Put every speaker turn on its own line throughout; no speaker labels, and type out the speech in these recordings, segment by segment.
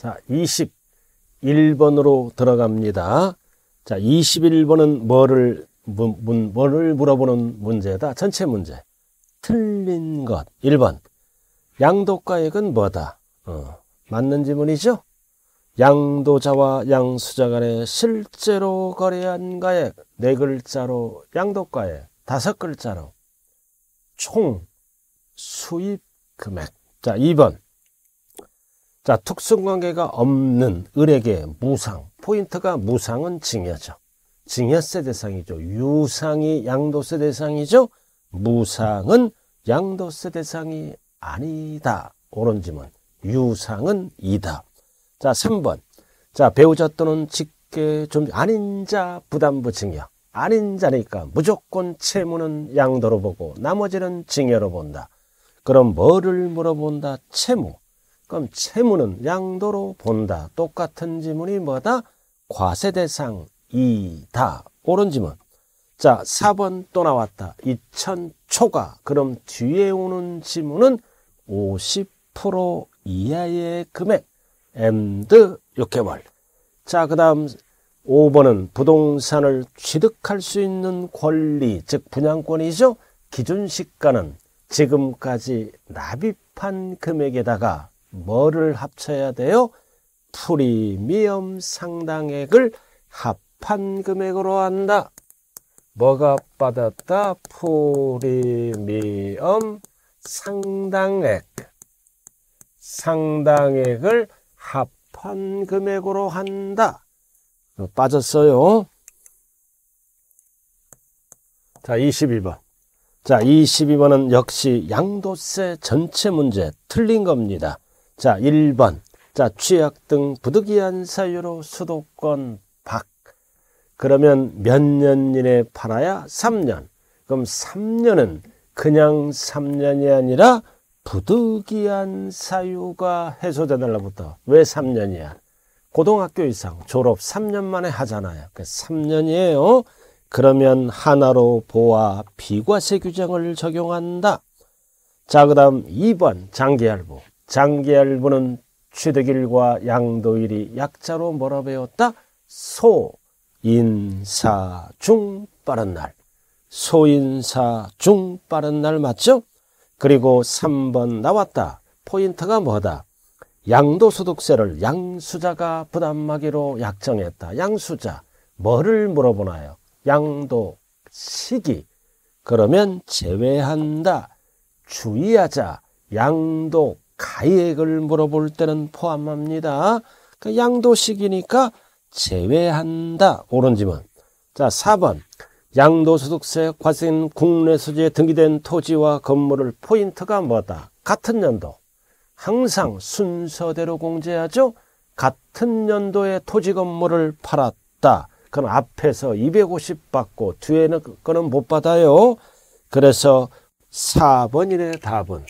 자, 21번으로 들어갑니다. 자, 21번은 뭐를, 문, 문, 뭐를 물어보는 문제다? 전체 문제. 틀린 것. 1번. 양도가액은 뭐다? 어, 맞는 지문이죠? 양도자와 양수자 간에 실제로 거래한 가액 네 글자로 양도가액 다섯 글자로 총 수입 금액 자 2번 자, 특성관계가 없는 을에게 무상, 포인트가 무상은 증여죠. 증여세 대상이죠. 유상이 양도세 대상이죠. 무상은 양도세 대상이 아니다. 옳은 지문. 유상은 이다. 자, 3번. 자, 배우자 또는 직계 좀 아닌 자 부담부 증여. 아닌 자니까 무조건 채무는 양도로 보고 나머지는 증여로 본다. 그럼 뭐를 물어본다? 채무. 그럼 채무는 양도로 본다. 똑같은 지문이 뭐다? 과세대상이다. 옳은 지문. 자, 4번 또 나왔다. 2천 초과. 그럼 뒤에 오는 지문은 50% 이하의 금액. 앤드 6개월. 자, 그 다음 5번은 부동산을 취득할 수 있는 권리, 즉 분양권이죠. 기준 시가는 지금까지 납입한 금액에다가 뭐를 합쳐야 돼요? 프리미엄 상당액을 합한 금액으로 한다. 뭐가 받았다? 프리미엄 상당액. 상당액을 합한 금액으로 한다. 빠졌어요. 자, 22번. 자, 22번은 역시 양도세 전체 문제 틀린 겁니다. 자, 1번. 자, 취약 등 부득이한 사유로 수도권 밖. 그러면 몇 년 이내 팔아야 3년. 그럼 3년은 그냥 3년이 아니라 부득이한 사유가 해소되 날로부터 왜 3년이야? 고등학교 이상 졸업 3년 만에 하잖아요. 그 그러니까 3년이에요. 그러면 하나로 보아 비과세 규정을 적용한다. 자, 그 다음 2번 장기할부. 장계알부는 취득일과 양도일이 약자로 몰아배웠다. 소, 인사, 중, 빠른 날. 소인사, 중, 빠른 날 맞죠? 그리고 3번 나왔다. 포인트가 뭐다? 양도소득세를 양수자가 부담하기로 약정했다. 양수자. 뭐를 물어보나요? 양도, 시기. 그러면 제외한다. 주의하자. 양도, 가액을 물어볼 때는 포함합니다. 그러니까 양도식이니까 제외한다. 옳은 지문. 자, 4번. 양도소득세 과세인 국내 소재에 등기된 토지와 건물을 포인트가 뭐다? 같은 연도. 항상 순서대로 공제하죠. 같은 연도에 토지 건물을 팔았다. 그건 앞에서 250 받고 뒤에는 그거못 받아요. 그래서 4번이래 답은.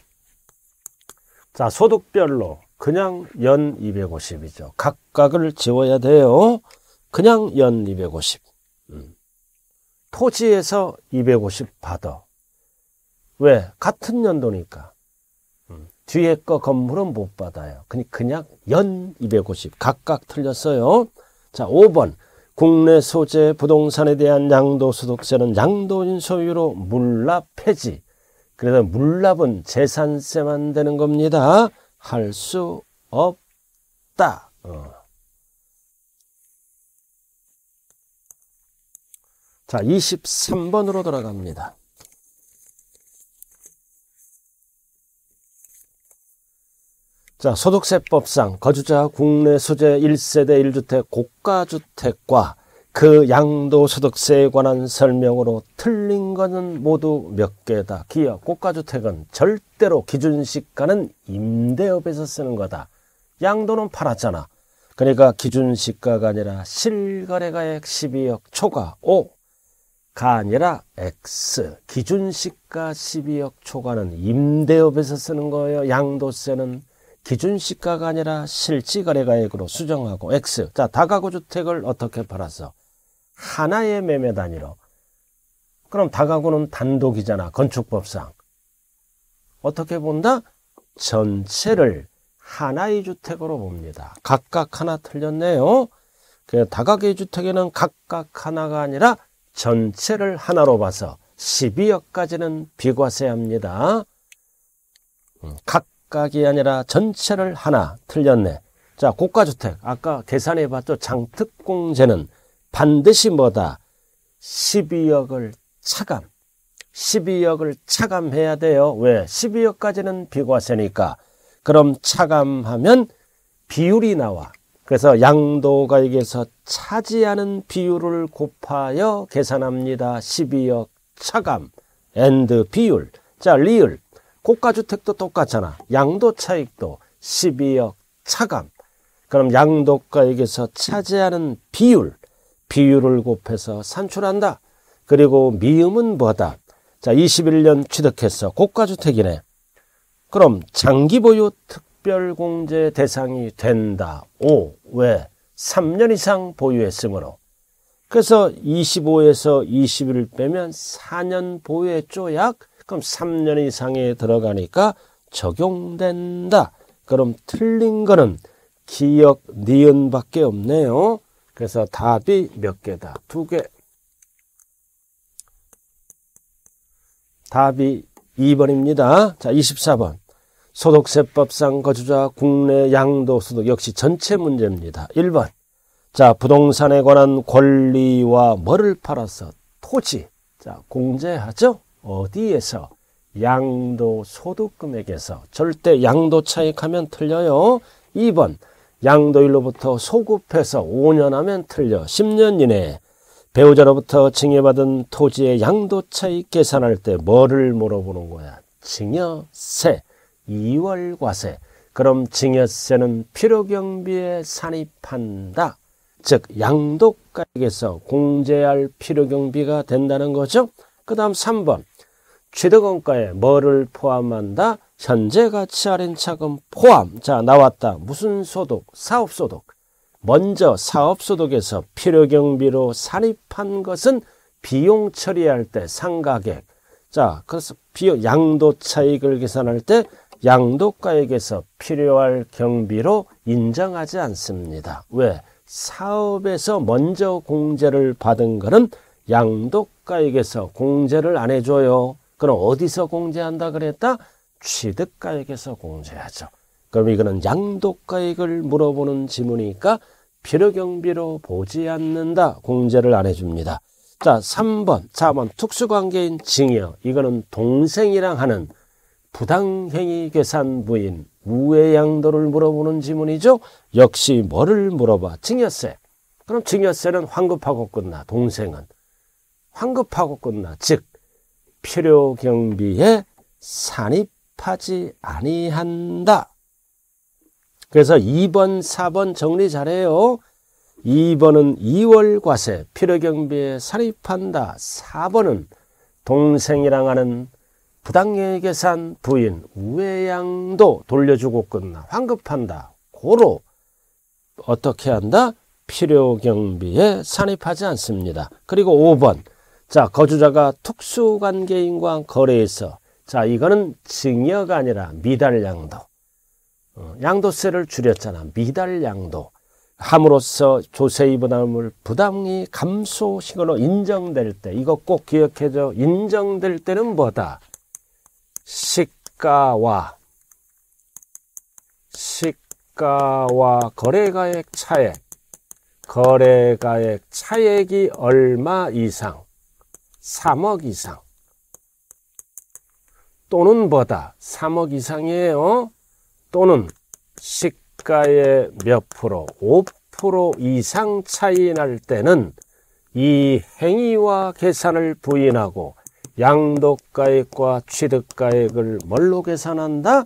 자, 소득별로 그냥 연 250이죠. 각각을 지워야 돼요. 그냥 연 250. 음. 토지에서 250 받아. 왜? 같은 연도니까. 음. 뒤에 거 건물은 못 받아요. 그냥 연 250. 각각 틀렸어요. 자, 5번. 국내 소재 부동산에 대한 양도소득세는 양도인 소유로 물납 폐지. 그래서 물납은 재산세만 되는 겁니다. 할 수 없다. 어. 자, 23번으로 돌아갑니다. 자, 소득세법상 거주자 국내 소재 1세대 1주택 고가주택과 그 양도소득세에 관한 설명으로 틀린 것은 모두 몇 개다. 기업 고가주택은 절대로 기준시가는 임대업에서 쓰는 거다. 양도는 팔았잖아. 그러니까 기준시가가 아니라 실거래가액 12억 초과 5. 가 아니라 X. 기준시가 12억 초과는 임대업에서 쓰는 거예요. 양도세는 기준시가가 아니라 실지거래가액으로 수정하고 X. 자, 다가구 주택을 어떻게 팔았어? 하나의 매매 단위로. 그럼 다가구는 단독이잖아. 건축법상. 어떻게 본다? 전체를 하나의 주택으로 봅니다. 각각 하나 틀렸네요. 그 다각의 주택에는 각각 하나가 아니라 전체를 하나로 봐서 12억까지는 비과세합니다. 음, 각각이 아니라 전체를 하나 틀렸네. 자, 고가주택 아까 계산해봤죠. 장특공제는 반드시 뭐다? 1 2억을 차감. 1 2억을 차감해야 돼요. 왜? 1 2억까지는 비과세니까. 그럼 차감하면 비율이 나와. 그래서 양도가 액에서 차지하는 비율을 곱하여 계산합니다. 1 2억 차감, 엔드 비율. 자, 리을. 고가주택도 똑같잖아. 양도 차익도 1 2억 차감. 그럼 양도가 액에서 차지하는 비율. 비유를 곱해서 산출한다. 그리고 미음은 뭐다? 자, 21년 취득해서 고가주택이네. 그럼 장기보유 특별공제 대상이 된다. 5. 왜? 3년 이상 보유했으므로. 그래서 25에서 21을 빼면 4년 보유했죠. 약 그럼 3년 이상에 들어가니까 적용된다. 그럼 틀린 거는 기억 니은밖에 없네요. 그래서 답이 몇 개다? 두 개. 답이 2번입니다. 자, 24번. 소득세법상 거주자 국내 양도소득 역시 전체 문제입니다. 1번. 자, 부동산에 관한 권리와 뭐를 팔아서 토지. 자, 공제하죠? 어디에서? 양도 소득 금액에서 절대 양도 차익하면 틀려요. 2번 양도일로부터 소급해서 5년 하면 틀려 10년 이내에 배우자로부터 증여받은 토지의 양도 차익 계산할 때 뭐를 물어보는 거야? 증여세, 이월과세. 그럼 증여세는 필요경비에 산입한다. 즉 양도가액에서 공제할 필요경비가 된다는 거죠. 그 다음 3번 취득원가에 뭐를 포함한다? 현재 가치 할인 차금 포함. 자, 나왔다. 무슨 소득? 사업소득. 먼저 사업소득에서 필요경비로 산입한 것은 비용 처리할 때 상가액. 자, 그래서 비용 양도 차익을 계산할 때 양도가액에서 필요할 경비로 인정하지 않습니다. 왜? 사업에서 먼저 공제를 받은 거는 양도가액에서 공제를 안 해줘요. 그럼 어디서 공제한다 그랬다? 취득가액에서 공제하죠. 그럼 이거는 양도가액을 물어보는 지문이니까 필요경비로 보지 않는다. 공제를 안 해줍니다. 자, 3번, 4번 특수관계인 증여. 이거는 동생이랑 하는 부당행위 계산 부인 우회 양도를 물어보는 지문이죠. 역시 뭐를 물어봐? 증여세. 그럼 증여세는 환급하고 끝나. 동생은 환급하고 끝나. 즉 필요경비에 산입 하지 아니한다. 그래서 2번, 4번 정리 잘해요. 2번은 2월 과세, 필요경비에 사립한다. 4번은 동생이랑 하는 부당의 계산, 부인, 우회양도 돌려주고 끝나. 환급한다. 고로 어떻게 한다? 필요경비에 산입하지 않습니다. 그리고 5번. 자, 거주자가 특수관계인과 거래에서 자, 이거는 증여가 아니라 미달양도. 어, 양도세를 줄였잖아. 미달양도. 함으로써 조세의 부담을 부담이 감소시거로 인정될 때 이거 꼭 기억해줘. 인정될 때는 뭐다? 시가와 시가와 거래가액 차액 거래가액 차액이 얼마 이상 3억 이상 또는 보다 3억 이상이에요. 또는 시가의 몇 프로, 5% 이상 차이 날 때는 이 행위와 계산을 부인하고 양도가액과 취득가액을 뭘로 계산한다?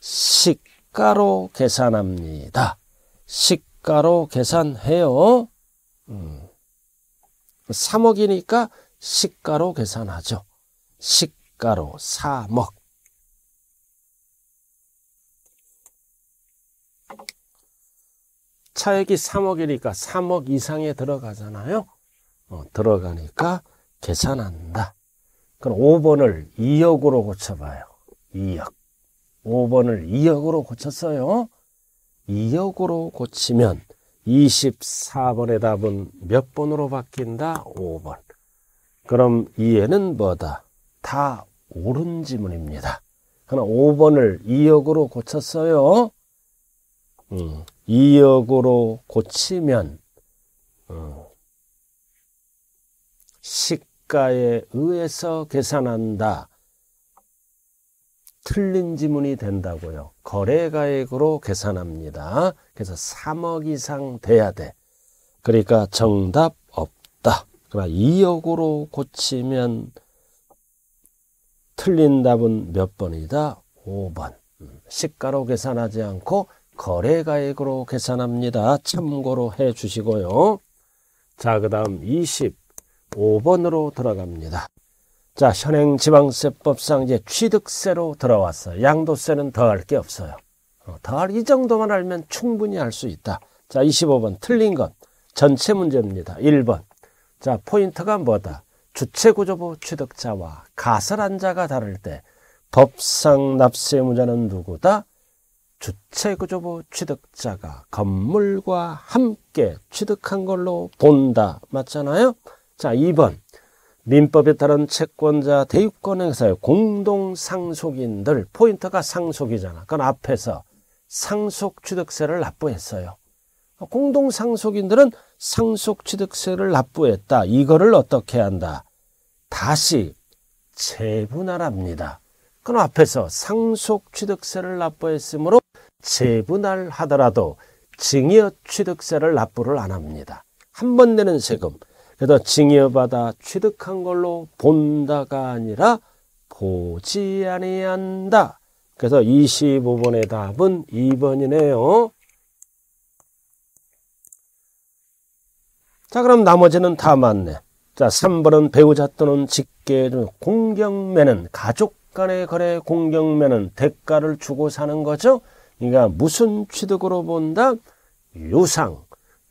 시가로 계산합니다. 시가로 계산해요. 3억이니까 음. 시가로 계산하죠. 시 가로 4먹 차액이 3억이니까 3억 이상에 들어가잖아요. 어, 들어가니까 계산한다. 그럼 5번을 2억으로 고쳐봐요. 2억. 5번을 2억으로 고쳤어요. 2억으로 고치면 24번의 답은 몇 번으로 바뀐다? 5번. 그럼 이해는 뭐다? 다 옳은 지문입니다. 그나 5번을 2역으로 고쳤어요. 음, 2역으로 고치면 음, 시가에 의해서 계산한다. 틀린 지문이 된다고요. 거래가액으로 계산합니다. 그래서 3억 이상 돼야 돼. 그러니까 정답 없다. 그러나 2억으로 고치면 틀린 답은 몇 번이다? 5번. 음, 시가로 계산하지 않고 거래가액으로 계산합니다. 참고로 해 주시고요. 자, 그 다음 25번으로 들어갑니다. 자, 현행 지방세법상 이제 취득세로 들어왔어요. 양도세는 더할 게 없어요. 어, 더할 이 정도만 알면 충분히 할 수 있다. 자, 25번 틀린 건 전체 문제입니다. 1번. 자, 포인트가 뭐다? 주체구조부 취득자와 가설한 자가 다를 때 법상 납세의무자는 누구다? 주체구조부 취득자가 건물과 함께 취득한 걸로 본다. 맞잖아요? 자, 2번. 민법에 따른 채권자 대유권 행사의 공동상속인들 포인트가 상속이잖아. 그건 앞에서 상속취득세를 납부했어요. 공동상속인들은 상속취득세를 납부했다. 이거를 어떻게 한다? 다시 재분할합니다. 그럼 앞에서 상속취득세를 납부했으므로 재분할하더라도 증여취득세를 납부를 안 합니다. 한 번 내는 세금. 그래서 증여받아 취득한 걸로 본다가 아니라 보지 아니한다. 그래서 25번의 답은 2번이네요. 자, 그럼 나머지는 다 맞네. 자, 3번은 배우자 또는 직계, 공경매는 가족 간의 거래 공경매는 대가를 주고 사는 거죠. 그러니까 무슨 취득으로 본다? 유상,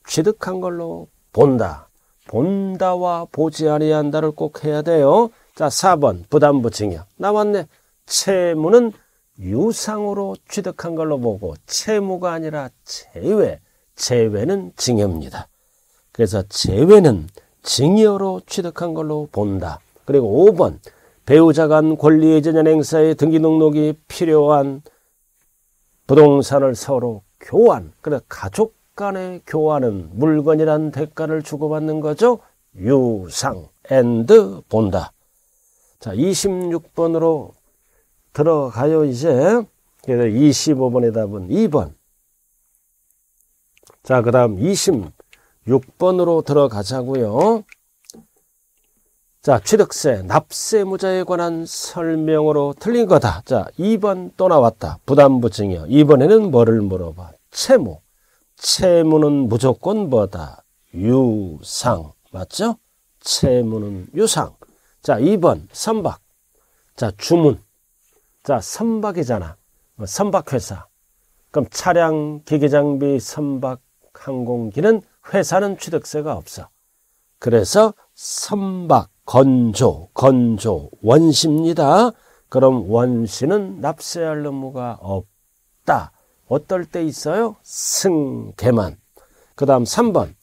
취득한 걸로 본다. 본다와 보지 아니한다를 꼭 해야 돼요. 자, 4번 부담부 증여 나왔네. 채무는 유상으로 취득한 걸로 보고 채무가 아니라 제외, 제외는 증여입니다. 그래서 제외는 증여로 취득한 걸로 본다. 그리고 5번 배우자 간 권리의 전현 행사의 등기 등록이 필요한 부동산을 서로 교환, 그래 그러니까 가족 간의 교환은 물건이란 대가를 주고받는 거죠. 유상 앤드 본다. 자, 26번으로 들어가요 이제. 그래서 25번의 답은 2번. 자, 그다음 26. 6번으로 들어가자고요. 자, 취득세, 납세무자에 관한 설명으로 틀린 거다. 자, 2번 또 나왔다. 부담부증이요. 이번에는 뭐를 물어봐? 채무. 채무는 무조건 뭐다? 유상. 맞죠? 채무는 유상. 자, 2번 선박. 자, 주문. 자, 선박이잖아. 어, 선박회사. 그럼 차량, 기계장비, 선박, 항공기는 회사는 취득세가 없어. 그래서 선박, 건조, 건조, 원시입니다. 그럼 원시는 납세할 의무가 없다. 어떨 때 있어요? 승계만. 그 다음 3번.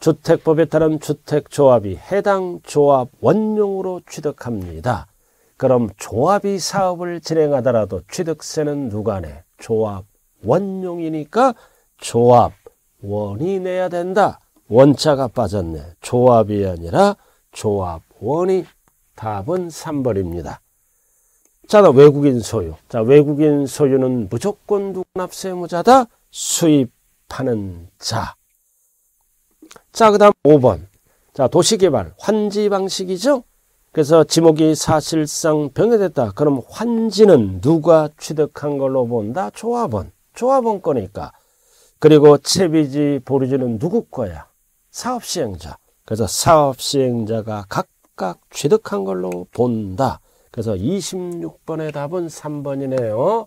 주택법에 따른 주택조합이 해당 조합 원용으로 취득합니다. 그럼 조합이 사업을 진행하더라도 취득세는 누가 내? 조합 원용이니까 조합 원이 내야 된다. 원자가 빠졌네. 조합이 아니라 조합원이 답은 3번입니다. 자, 외국인 소유. 자, 외국인 소유는 무조건 누구 세무자다. 수입하는 자. 자, 그 다음 5번. 자, 도시개발. 환지 방식이죠? 그래서 지목이 사실상 변경됐다. 그럼 환지는 누가 취득한 걸로 본다? 조합원. 조합원 거니까. 그리고 채비지 보르지는 누구 거야? 사업시행자. 그래서 사업시행자가 각각 취득한 걸로 본다. 그래서 26번의 답은 3번이네요.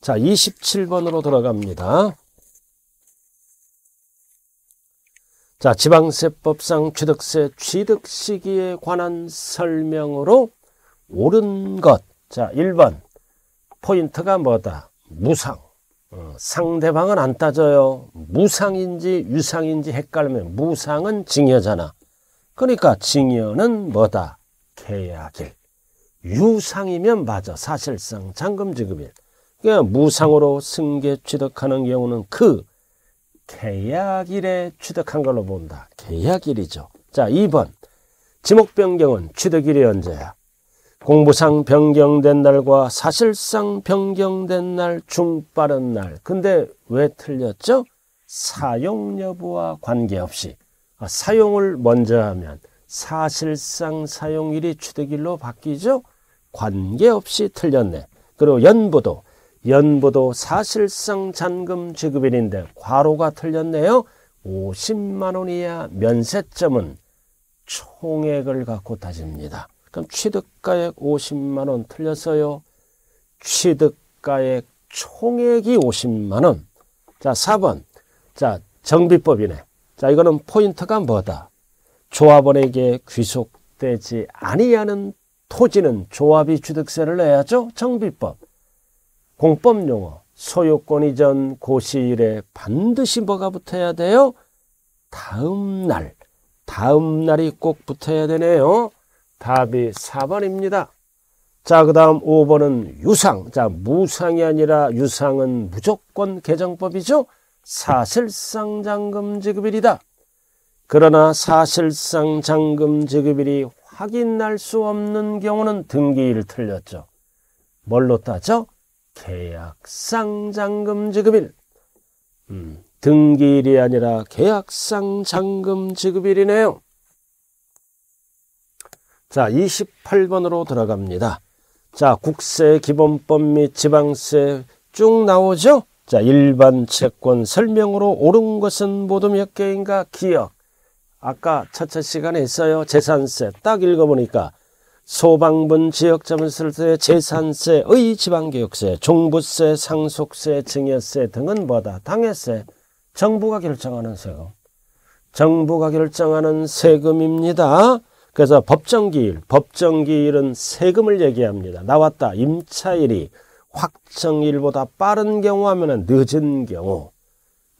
자, 27번으로 들어갑니다. 자, 지방세법상 취득세 취득 시기에 관한 설명으로 옳은 것. 자, 1번. 포인트가 뭐다? 무상. 상대방은 안 따져요. 무상인지 유상인지 헷갈리면 무상은 징여잖아. 그러니까 징여는 뭐다? 계약일. 유상이면 맞아. 사실상 잔금지급일. 그러니까 무상으로 승계 취득하는 경우는 그 계약일에 취득한 걸로 본다. 계약일이죠. 자, 2번. 지목변경은 취득일이 언제야? 공부상 변경된 날과 사실상 변경된 날, 중빠른 날. 근데 왜 틀렸죠? 사용 여부와 관계없이. 아, 사용을 먼저 하면 사실상 사용일이 취득일로 바뀌죠? 관계없이 틀렸네. 그리고 연부도, 연부도 사실상 잔금 지급일인데 과로가 틀렸네요. 50만 원 이하 면세점은 총액을 갖고 따집니다. 그럼 취득가액 50만 원 틀렸어요. 취득가액 총액이 50만 원. 자, 4번. 자, 정비법이네. 자, 이거는 포인트가 뭐다? 조합원에게 귀속되지 아니하는 토지는 조합이 취득세를 내야죠. 정비법. 공법 용어. 소유권 이전 고시일에 반드시 뭐가 붙어야 돼요? 다음 날. 다음 날이 꼭 붙어야 되네요. 답이 4번입니다. 자, 그 다음 5번은 유상. 자, 무상이 아니라 유상은 무조건 개정법이죠. 사실상 잔금 지급일이다. 그러나 사실상 잔금 지급일이 확인할 수 없는 경우는 등기일 틀렸죠. 뭘로 따져? 계약상 잔금 지급일. 음, 등기일이 아니라 계약상 잔금 지급일이네요. 자, 28번으로 들어갑니다. 자, 국세, 기본법 및 지방세 쭉 나오죠? 자, 일반 채권 설명으로 옳은 것은 모두 몇 개인가 기억. 아까 차차 시간에 있어요. 재산세 딱 읽어보니까 소방분 지역 자문 쓸 재산세의 지방교육세, 종부세, 상속세, 증여세 등은 뭐다? 당해세. 정부가 결정하는 세금. 정부가 결정하는 세금입니다. 그래서 법정기일, 법정기일은 세금을 얘기합니다. 나왔다. 임차일이 확정일보다 빠른 경우 하면 늦은 경우.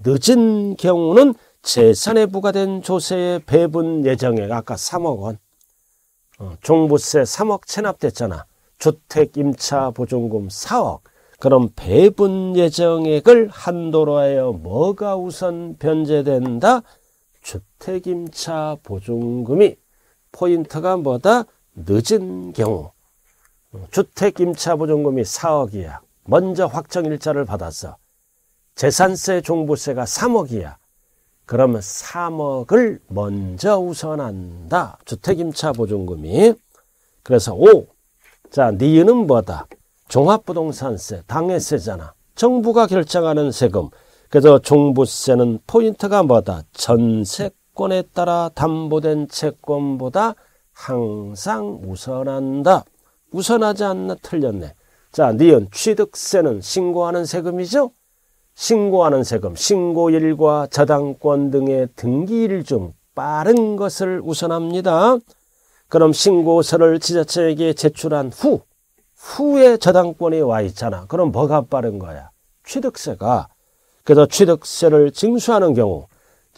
늦은 경우는 재산에 부과된 조세의 배분 예정액 아까 3억 원. 어, 종부세 3억 체납됐잖아. 주택 임차 보증금 4억. 그럼 배분 예정액을 한도로 하여 뭐가 우선 변제된다? 주택 임차 보증금이 포인트가 뭐다? 늦은 경우. 주택 임차 보증금이 4억이야. 먼저 확정 일자를 받아서 재산세 종부세가 3억이야. 그러면 3억을 먼저 우선한다. 주택 임차 보증금이. 그래서 5. 자, 니은은 뭐다? 종합부동산세, 당해세잖아. 정부가 결정하는 세금. 그래서 종부세는 포인트가 뭐다? 전세 조건에 따라 담보된 채권보다 항상 우선한다. 우선하지 않나 틀렸네. 자, 니은 취득세는 신고하는 세금이죠? 신고하는 세금, 신고일과 저당권 등의 등기일 중 빠른 것을 우선합니다. 그럼 신고서를 지자체에게 제출한 후, 후에 저당권이 와 있잖아. 그럼 뭐가 빠른 거야? 취득세가. 그래서 취득세를 징수하는 경우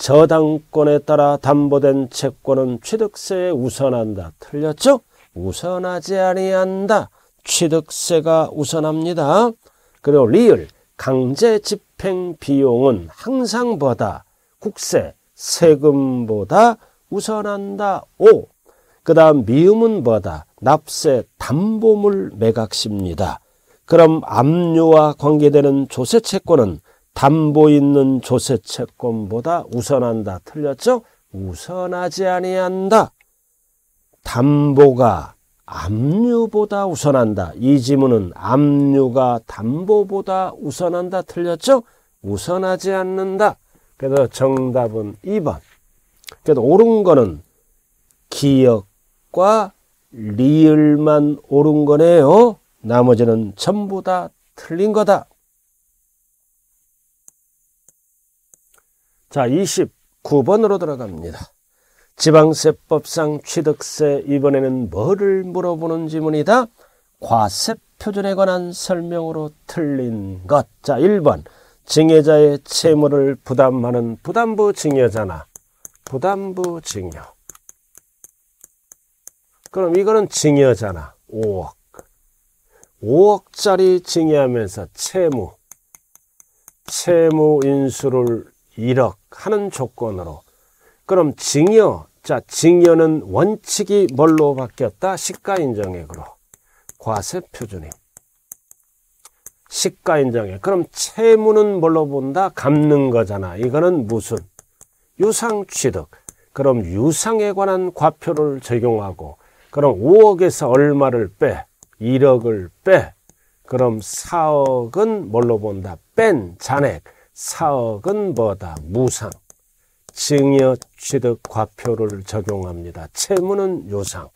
저당권에 따라 담보된 채권은 취득세에 우선한다. 틀렸죠? 우선하지 아니한다. 취득세가 우선합니다. 그리고 리을 강제 집행 비용은 항상 보다 국세 세금보다 우선한다. 5. 그 다음 미음은 보다 납세 담보물 매각시니다 그럼 압류와 관계되는 조세 채권은 담보 있는 조세 채권보다 우선한다. 틀렸죠? 우선하지 아니한다. 담보가 압류보다 우선한다. 이 지문은 압류가 담보보다 우선한다. 틀렸죠? 우선하지 않는다. 그래서 정답은 2번. 그래서 옳은 거는 기억과 리을만 옳은 거네요. 나머지는 전부 다 틀린 거다. 자, 29번으로 들어갑니다. 지방세법상 취득세 이번에는 뭐를 물어보는 지문이다? 과세 표준에 관한 설명으로 틀린 것. 자, 1번. 증여자의 채무를 부담하는 부담부 증여자나 부담부 증여. 그럼 이거는 증여자나 5억. 5억짜리 증여하면서 채무, 채무 인수를 1억 하는 조건으로 그럼 증여 자 증여는 원칙이 뭘로 바뀌었다 시가인정액으로 과세 표준액 시가인정액 그럼 채무는 뭘로 본다 갚는 거잖아 이거는 무슨 유상취득 그럼 유상에 관한 과표를 적용하고 그럼 5억에서 얼마를 빼 1억을 빼 그럼 4억은 뭘로 본다 뺀 잔액 사억은 뭐다? 무상. 증여 취득 과표를 적용합니다. 채무는 요상.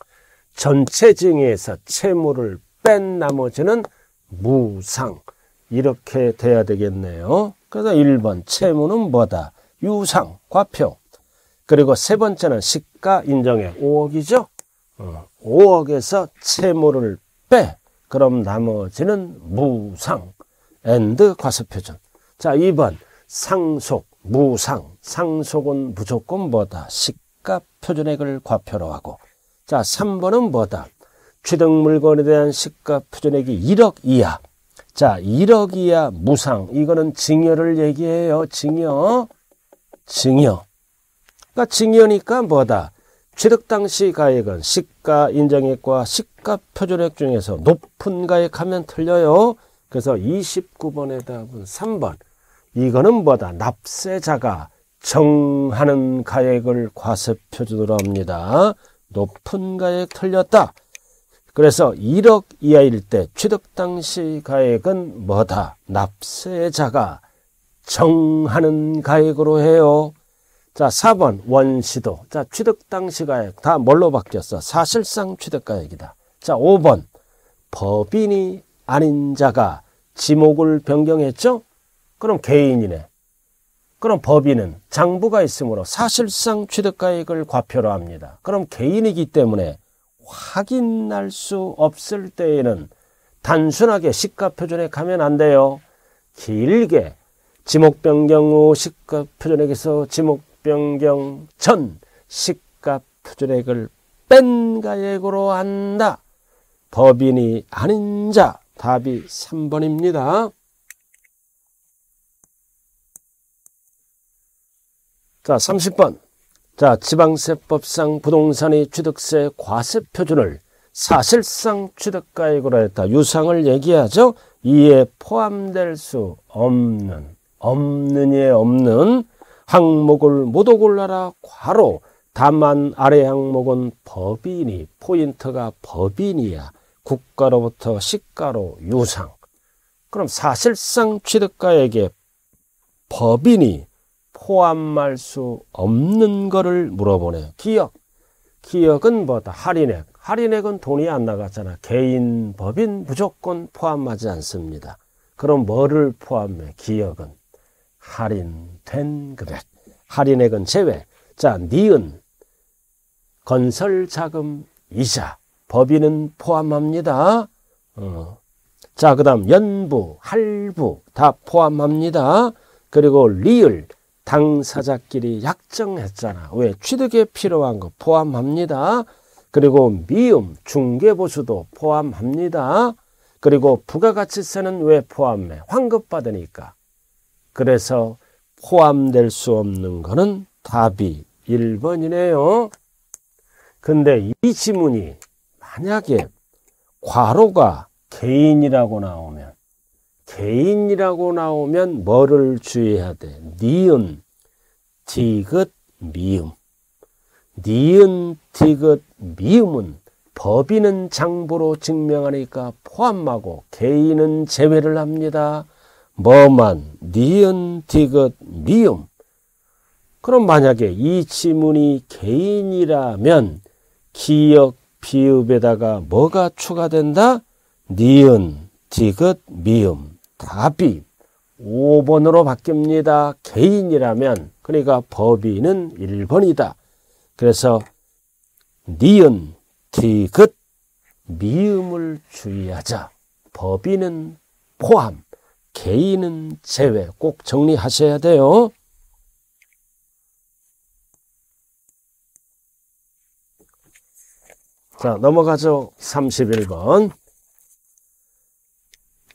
전체 증여에서 채무를 뺀 나머지는 무상. 이렇게 돼야 되겠네요. 그래서 1번 채무는 뭐다? 유상, 과표. 그리고 세 번째는 시가 인정해 5억이죠. 5억에서 어, 채무를 빼. 그럼 나머지는 무상. 엔드 과세표준. 자, 2번. 상속, 무상. 상속은 무조건 뭐다? 시가 표준액을 과표로 하고. 자, 3번은 뭐다? 취득 물건에 대한 시가 표준액이 1억 이하. 자, 1억 이하 무상. 이거는 증여를 얘기해요. 증여. 증여. 그러니까 증여니까 뭐다? 취득 당시 가액은 시가 인정액과 시가 표준액 중에서 높은 가액하면 틀려요. 그래서 29번의 답은 3번. 이거는 뭐다? 납세자가 정하는 가액을 과세표준으로 합니다. 높은 가액 틀렸다. 그래서 1억 이하일 때 취득 당시 가액은 뭐다? 납세자가 정하는 가액으로 해요. 자, 4번 원시도. 자, 취득 당시 가액 다 뭘로 바뀌었어? 사실상 취득 가액이다. 자, 5번 법인이 아닌 자가 지목을 변경했죠? 그럼 개인이네. 그럼 법인은 장부가 있으므로 사실상 취득가액을 과표로 합니다. 그럼 개인이기 때문에 확인할 수 없을 때에는 단순하게 시가표준에 가면 안 돼요. 길게 지목변경 후 시가표준액에서 지목변경 전 시가표준액을 뺀 가액으로 한다. 법인이 아닌 자 답이 3번입니다. 자, 30번. 자, 지방세법상 부동산의 취득세 과세 표준을 사실상 취득가액으로 했다. 유상을 얘기하죠. 이에 포함될 수 없는, 없느니에 예, 없는 항목을 모두 골라라. 과로. 다만 아래 항목은 법인이, 포인트가 법인이야. 국가로부터 시가로 유상. 그럼 사실상 취득가에게 법인이 포함할 수 없는 거를 물어보네요. 기억기억은 뭐다? 할인액. 할인액은 돈이 안 나갔잖아. 개인, 법인 무조건 포함하지 않습니다. 그럼 뭐를 포함해? 기억은 할인된 금액. 할인액은 제외. 자, 니은 건설 자금 이자. 법인은 포함합니다. 어. 자, 그 다음 연부, 할부 다 포함합니다. 그리고 리을, 당사자끼리 약정했잖아. 왜? 취득에 필요한 거 포함합니다. 그리고 미음, 중개보수도 포함합니다. 그리고 부가가치세는 왜 포함해? 환급받으니까. 그래서 포함될 수 없는 거는 답이 1번이네요. 근데 이 지문이 만약에 과로가 개인이라고 나오면 개인이라고 나오면 뭐를 주의해야 돼? 니은, 디귿, 미음. 니은, 디귿, 미음은 법인은 장부로 증명하니까 포함하고 개인은 제외를 합니다. 뭐만, 니은, 디귿, 미음. 그럼 만약에 이 지문이 개인이라면 기역, 비읍에다가 뭐가 추가된다? 니은, 디귿, 미음, 답이 5번으로 바뀝니다. 개인이라면 그러니까 법인은 1번이다. 그래서 니은, 디귿, 미음을 주의하자. 법인은 포함, 개인은 제외. 꼭 정리하셔야 돼요. 자, 넘어가죠. 31번.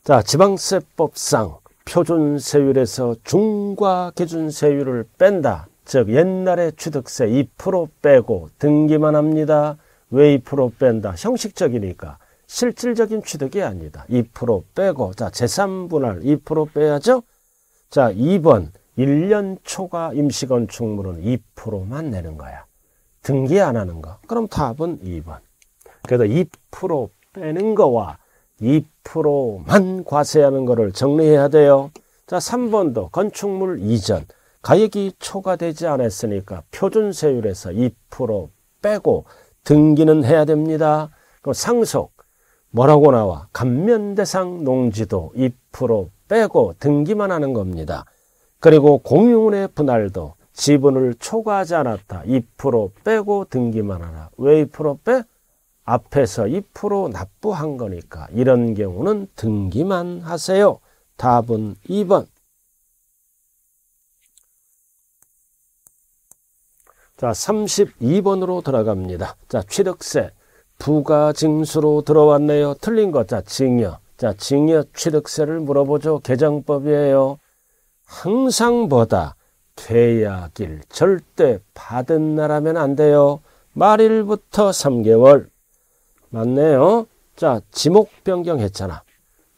자, 지방세법상 표준세율에서 중과 기준세율을 뺀다. 즉 옛날에 취득세 2% 빼고 등기만 합니다. 왜 2% 뺀다? 형식적이니까 실질적인 취득이 아니다. 2% 빼고 자 재산분할 2% 빼야죠. 자 2번 1년 초과 임시건축물은 2%만 내는 거야. 등기 안 하는 거. 그럼 답은 2번. 그래서 2% 빼는 거와 2%만 과세하는 거를 정리해야 돼요. 자, 3번도 건축물 이전. 가액이 초과되지 않았으니까 표준세율에서 2% 빼고 등기는 해야 됩니다. 그럼 상속 뭐라고 나와? 감면대상 농지도 2% 빼고 등기만 하는 겁니다. 그리고 공유운의 분할도 지분을 초과하지 않았다. 2% 빼고 등기만 하라. 왜 2% 빼? 앞에서 2% 납부한 거니까 이런 경우는 등기만 하세요. 답은 2번. 자, 32번으로 들어갑니다. 자, 취득세. 부가 징수로 들어왔네요. 틀린 거. 자, 징여. 자, 징여 취득세를 물어보죠. 개정법이에요. 항상보다 돼야 길 절대 받은 나라면 안 돼요. 말일부터 3개월. 맞네요. 자, 지목 변경했잖아.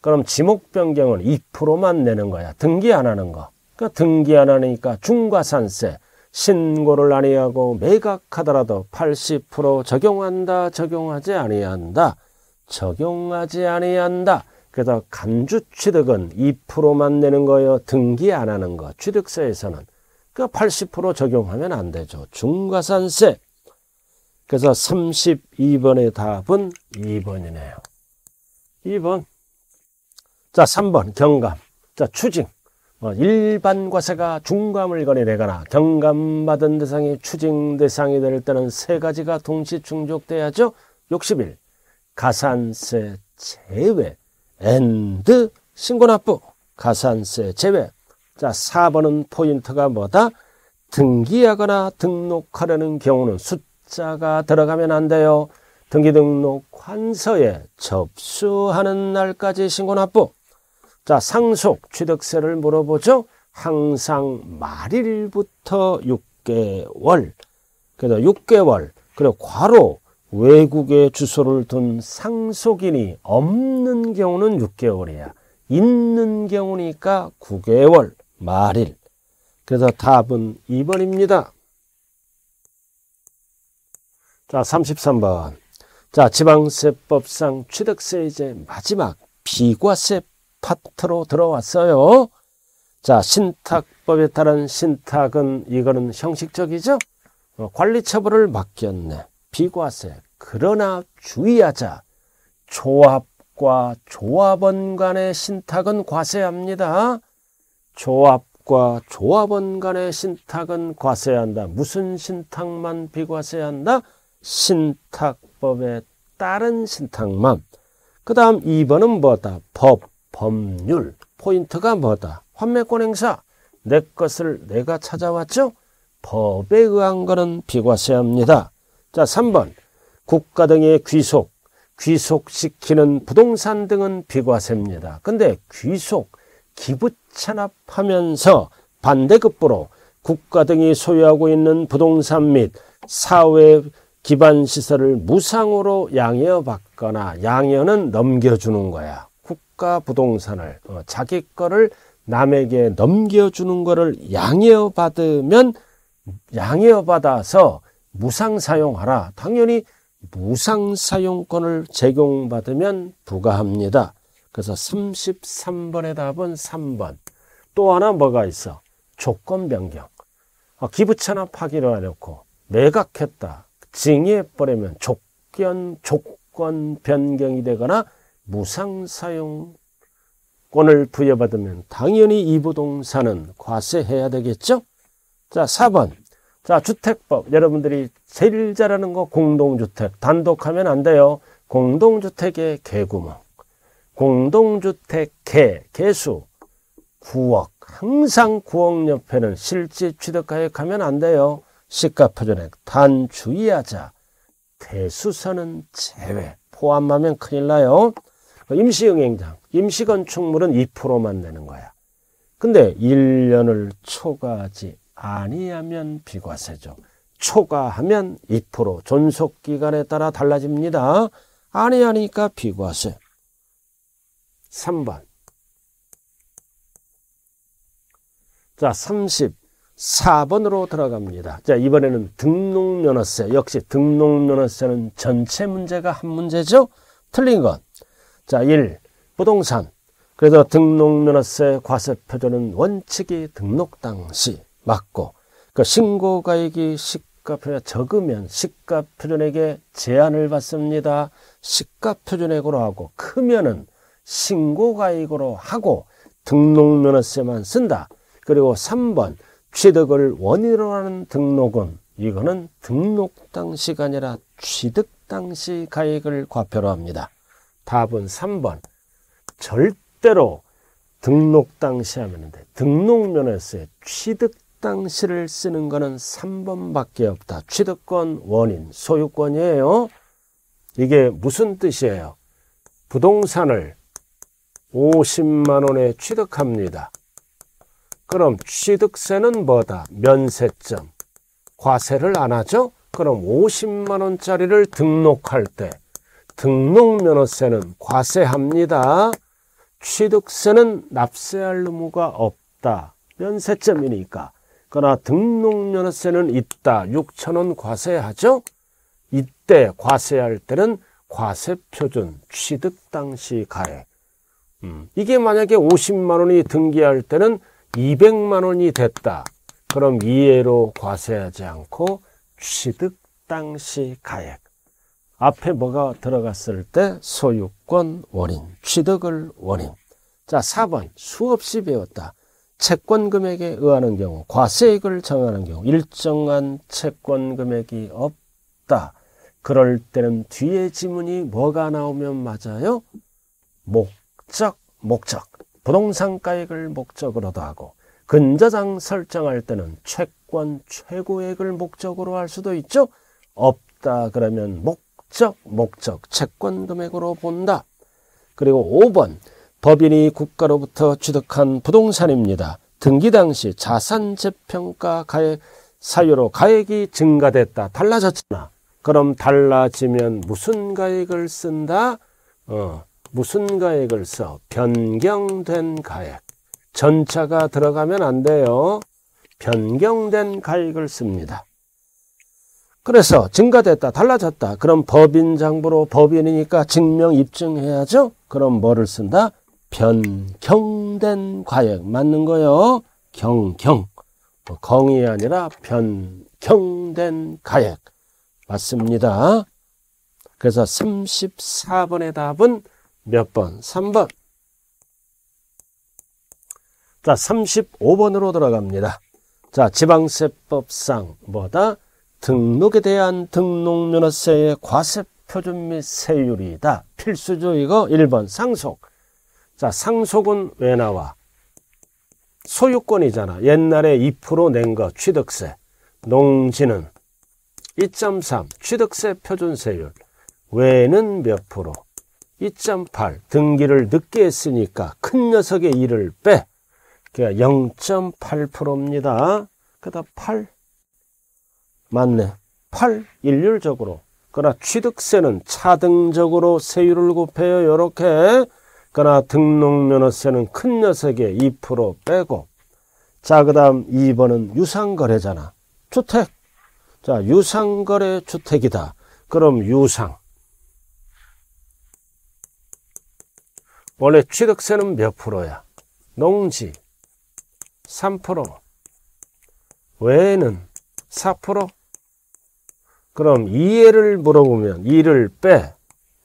그럼 지목 변경은 2%만 내는 거야. 등기 안 하는 거. 그러니까 등기 안 하니까 중과산세, 신고를 아니하고 매각하더라도 80% 적용한다, 적용하지 아니한다, 적용하지 아니한다. 그래서 간주 취득은 2%만 내는 거예요. 등기 안 하는 거. 취득세에서는. 그 80% 그러니까 적용하면 안 되죠. 중과산세 그래서 32번의 답은 2번이네요. 2번. 자, 3번 경감. 자, 추징. 어, 일반 과세가 중감을 건의되거나 경감받은 대상이 추징 대상이 될 때는 세 가지가 동시 충족돼야죠. 6 1 가산세 제외. 엔드 신고납부. 가산세 제외. 자, 4번은 포인트가 뭐다? 등기하거나 등록하려는 경우는 숫 날가 들어가면 안 돼요. 등기등록 관서에 접수하는 날까지 신고 납부. 자, 상속 취득세를 물어보죠. 항상 말일부터 6개월. 그래서 6개월. 그리고 과로 외국에 주소를 둔 상속인이 없는 경우는 6개월이야. 있는 경우니까 9개월 말일. 그래서 답은 2번입니다. 자, 33번. 자, 지방세법상 취득세 이제 마지막 비과세 파트로 들어왔어요. 자, 신탁법에 따른 신탁은 이거는 형식적이죠. 어, 관리처벌을 맡겼네. 비과세. 그러나 주의하자. 조합과 조합원 간의 신탁은 과세합니다. 조합과 조합원 간의 신탁은 과세한다. 무슨 신탁만 비과세한다? 신탁법에 따른 신탁만. 그 다음 2번은 뭐다? 법, 법률. 포인트가 뭐다? 환매권 행사. 내 것을 내가 찾아왔죠? 법에 의한 거는 비과세합니다. 자, 3번. 국가 등의 귀속, 귀속시키는 부동산 등은 비과세입니다. 근데 귀속, 기부 찬납하면서 반대급부로 국가 등이 소유하고 있는 부동산 및 사회 기반 시설을 무상으로 양여 받거나 양여는 넘겨주는 거야. 국가 부동산을 어, 자기 거를 남에게 넘겨주는 거를 양여 받으면 양여 받아서 무상 사용하라. 당연히 무상 사용권을 제공받으면 부과합니다. 그래서 33번의 답은 3번. 또 하나 뭐가 있어? 조건 변경. 어, 기부채납하기로 해놓고 매각했다. 징해 버리면 조건, 조건 변경이 되거나 무상 사용권을 부여받으면 당연히 이부동산은 과세해야 되겠죠? 자, 4번. 자, 주택법. 여러분들이 제일 잘하는 거 공동주택. 단독하면 안 돼요. 공동주택의 개구멍. 공동주택 개, 개수 9억. 항상 9억 옆에는 실제 취득가액 하면 안 돼요. 시가표전액 단 주의하자. 대수선은 제외. 포함하면 큰일 나요. 임시응행장, 임시건축물은 2%만 내는 거야. 근데 1년을 초과하지 아니하면 비과세죠. 초과하면 2% 존속기간에 따라 달라집니다. 아니하니까 비과세. 3번 자, 30. 4번으로 들어갑니다. 자, 이번에는 등록면허세. 역시 등록면허세는 전체 문제가 한 문제죠? 틀린 건. 자, 1. 부동산. 그래서 등록면허세 과세표준은 원칙이 등록 당시 맞고, 그 신고가액이 시가표에 적으면 시가표준액에 제한을 받습니다. 시가표준액으로 하고, 크면은 신고가액으로 하고, 등록면허세만 쓴다. 그리고 3번. 취득을 원인으로 하는 등록은 이거는 등록 당시가 아니라 취득 당시 가액을 과표로 합니다. 답은 3번. 절대로 등록 당시 하면 돼. 등록 면에서의 취득 당시를 쓰는 거는 3번밖에 없다. 취득권 원인 소유권이에요. 이게 무슨 뜻이에요? 부동산을 50만 원에 취득합니다. 그럼 취득세는 뭐다? 면세점. 과세를 안 하죠? 그럼 50만 원짜리를 등록할 때 등록면허세는 과세합니다. 취득세는 납세할 의무가 없다. 면세점이니까. 그러나 등록면허세는 있다. 6천 원 과세하죠? 이때 과세할 때는 과세표준 취득 당시 가액. 음. 이게 만약에 50만 원이 등기할 때는 200만 원이 됐다. 그럼 이해로 과세하지 않고 취득 당시 가액. 앞에 뭐가 들어갔을 때 소유권 원인, 취득을 원인. 자, 4번 수없이 배웠다. 채권 금액에 의하는 경우, 과세액을 정하는 경우 일정한 채권 금액이 없다. 그럴 때는 뒤에 지문이 뭐가 나오면 맞아요? 목적, 목적. 부동산 가액을 목적으로도 하고 근저당 설정할 때는 채권 최고액을 목적으로 할 수도 있죠. 없다 그러면 목적, 목적, 채권 금액으로 본다. 그리고 5번 법인이 국가로부터 취득한 부동산입니다. 등기 당시 자산 재평가 가액 사유로 가액이 증가됐다. 달라졌잖아. 그럼 달라지면 무슨 가액을 쓴다? 어, 무슨 가액을 써? 변경된 가액. 전차가 들어가면 안 돼요. 변경된 가액을 씁니다. 그래서 증가됐다, 달라졌다. 그럼 법인 장부로 법인이니까 증명 입증해야죠. 그럼 뭐를 쓴다? 변경된 과액 맞는 거요. 경경 뭐 경이 아니라 변경된 과액 맞습니다. 그래서 34번의 답은 몇 번? 3번. 자, 35번으로 들어갑니다. 자, 지방세법상 뭐다? 등록에 대한 등록면허세의 과세표준 및 세율이다. 필수죠, 이거. 1번, 상속. 자, 상속은 왜 나와? 소유권이잖아. 옛날에 2%낸 거, 취득세. 농지는 2.3, 취득세 표준세율. 외는 몇 프로? 2.8 등기를 늦게 했으니까 큰 녀석의 1을 빼 그게 0.8%입니다 그다 8 맞네 8 일률적으로 그러나 취득세는 차등적으로 세율을 곱해요 요렇게 그러나 등록면허세는 큰 녀석의 2% 빼고 자그 다음 2번은 유상거래잖아 주택 자 유상거래 주택이다 그럼 유상 원래 취득세는 몇 프로야? 농지 3% 외에는 4% 그럼 이해를 물어보면 2를 빼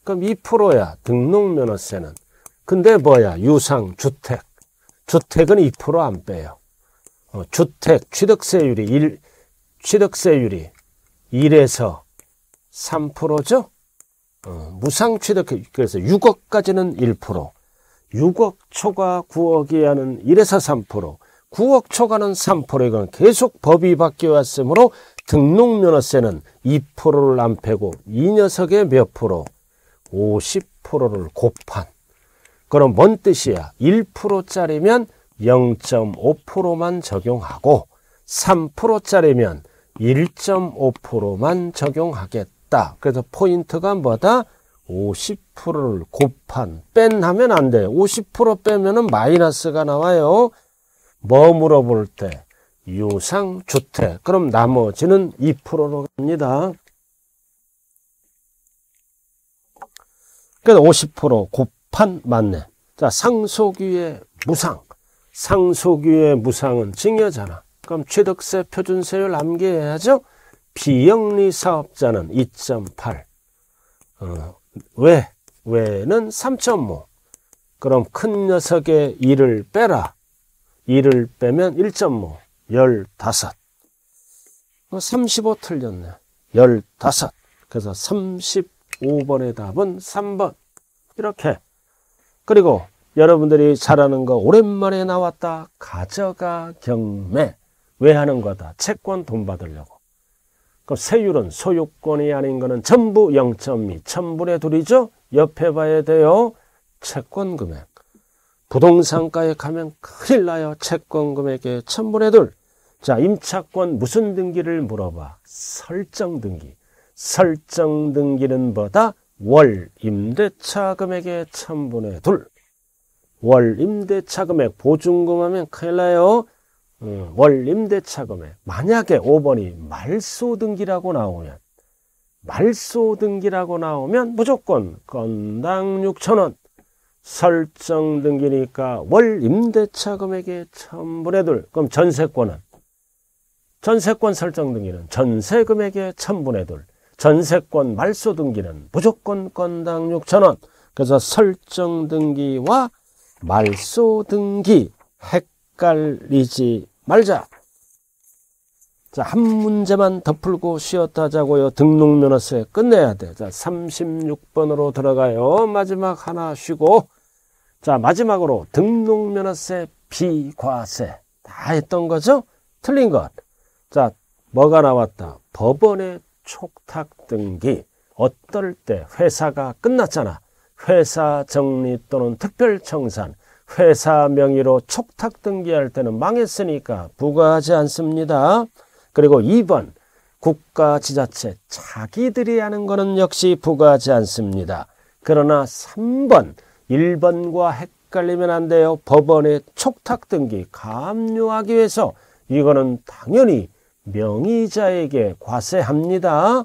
그럼 2%야 등록면허세는 근데 뭐야 유상 주택 주택은 2%안 빼요 어, 주택 취득세율이 1 취득세율이 1에서 3%죠 어, 무상 취득 그래서 6억까지는 1% 6억 초과 9억이 하는 1에서 3%, 9억 초과는 3%, 이건 계속 법이 바뀌어 왔으므로 등록면허세는 2%를 안 빼고 이 녀석의 몇 프로? 50%를 곱한. 그럼 뭔 뜻이야? 1%짜리면 0.5%만 적용하고 3%짜리면 1.5%만 적용하겠다. 그래서 포인트가 뭐다? 50%를 곱한 뺀 하면 안 돼요. 50% 빼면은 마이너스가 나와요. 뭐 물어볼 때 유상 주택. 그럼 나머지는 2%로 갑니다. 그래서 50% 곱한 맞네. 자, 상속위의 무상. 상속위의 무상은 증여잖아. 그럼 취득세 표준세율 암기해야죠. 비영리 사업자는 2.8. 어, 왜? 왜는 3천모. 그럼 큰 녀석의 일을 빼라. 일을 빼면 1.5, 15. 35 틀렸네. 15. 그래서 35번의 답은 3번. 이렇게. 그리고 여러분들이 잘하는 거 오랜만에 나왔다. 가져가 경매. 왜 하는 거다. 채권 돈 받으려고. 그 세율은 소유권이 아닌 것은 전부 0.2, 천분의 둘이죠. 옆에 봐야 돼요. 채권 금액. 부동산가에 가면 큰일 나요. 채권 금액의 천분의 둘. 자, 임차권 무슨 등기를 물어봐. 설정 등기. 설정 등기는 뭐다? 월 임대차 금액의 천분의 둘. 월 임대차 금액 보증금 하면 큰일 나요. 예, 월 임대차금에 만약에 5번이 말소등기라고 나오면 말소등기라고 나오면 무조건 건당 6천원 설정등기니까 월 임대차 금액에 1000분의 2 그럼 전세권은 전세권 설정등기는 전세 금액에 1000분의 2 전세권 말소등기는 무조건 건당 6천원 그래서 설정등기와 말소등기 핵 헷갈리지 말자. 자, 한 문제만 더 풀고 쉬었다 자고요. 등록 면허세 끝내야 돼. 자, 36번으로 들어가요. 마지막 하나 쉬고. 자, 마지막으로 등록 면허세 비과세. 다 했던 거죠? 틀린 것. 자, 뭐가 나왔다? 법원의 촉탁 등기. 어떨 때 회사가 끝났잖아. 회사 정리 또는 특별 청산. 회사 명의로 촉탁 등기할 때는 망했으니까 부과하지 않습니다. 그리고 2번 국가 지자체 자기들이 하는 거는 역시 부과하지 않습니다. 그러나 3번 1번과 헷갈리면 안 돼요. 법원의 촉탁 등기 감류하기 위해서 이거는 당연히 명의자에게 과세합니다.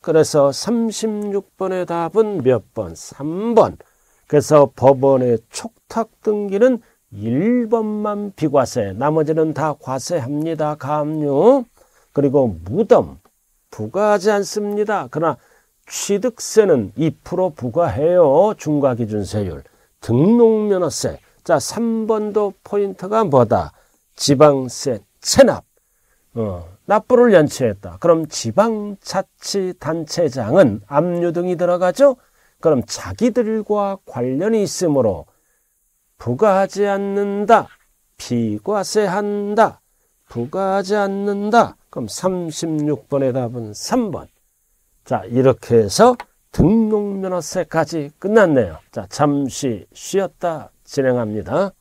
그래서 36번의 답은 몇 번? 3번. 그래서 법원의 촉탁 등기는 1번만 비과세, 나머지는 다 과세합니다. 감유. 그리고 무덤, 부과하지 않습니다. 그러나 취득세는 2% 부과해요. 중과기준세율. 등록면허세. 자, 3번도 포인트가 뭐다? 지방세 체납. 어, 납부를 연체했다. 그럼 지방자치단체장은 압류 등이 들어가죠? 그럼 자기들과 관련이 있으므로 부과하지 않는다. 비과세한다. 부과하지 않는다. 그럼 36번의 답은 3번. 자, 이렇게 해서 등록면허세까지 끝났네요. 자, 잠시 쉬었다 진행합니다.